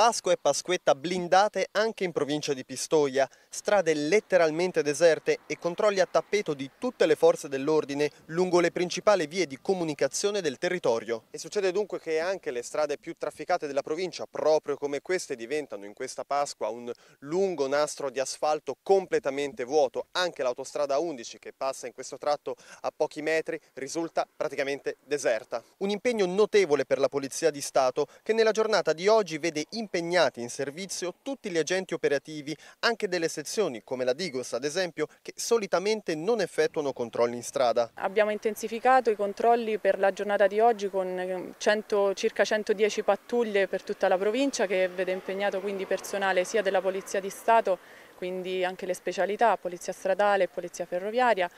Pasqua e Pasquetta blindate anche in provincia di Pistoia, strade letteralmente deserte e controlli a tappeto di tutte le forze dell'ordine lungo le principali vie di comunicazione del territorio. E succede dunque che anche le strade più trafficate della provincia, proprio come queste, diventano in questa Pasqua un lungo nastro di asfalto completamente vuoto. Anche l'autostrada 11 che passa in questo tratto a pochi metri risulta praticamente deserta. Un impegno notevole per la Polizia di Stato che nella giornata di oggi vede impegnati impegnati in servizio tutti gli agenti operativi, anche delle sezioni come la Digos ad esempio, che solitamente non effettuano controlli in strada. Abbiamo intensificato i controlli per la giornata di oggi con 100, ehm, circa 110 pattuglie per tutta la provincia che vede impegnato quindi personale sia della Polizia di Stato, quindi anche le specialità, Polizia Stradale e Polizia Ferroviaria,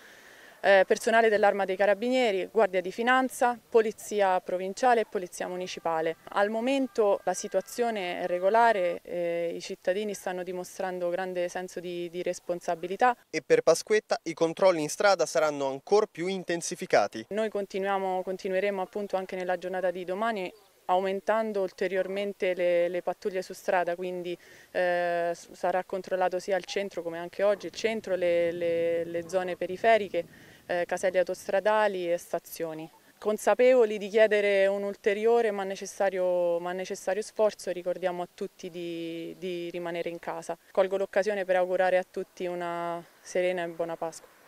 eh, personale dell'Arma dei Carabinieri, Guardia di Finanza, Polizia Provinciale e Polizia Municipale. Al momento la situazione è regolare, eh, i cittadini stanno dimostrando grande senso di, di responsabilità. E per Pasquetta i controlli in strada saranno ancora più intensificati. Noi continueremo appunto anche nella giornata di domani aumentando ulteriormente le, le, pattuglie su strada, quindi eh, sarà controllato sia il centro come anche oggi, il centro, le, le, le zone periferiche eh, caselli autostradali e stazioni. Consapevoli di chiedere un ulteriore ma necessario, ma necessario sforzo, ricordiamo a tutti di, di rimanere in casa. Colgo l'occasione per augurare a tutti una serena e buona Pasqua.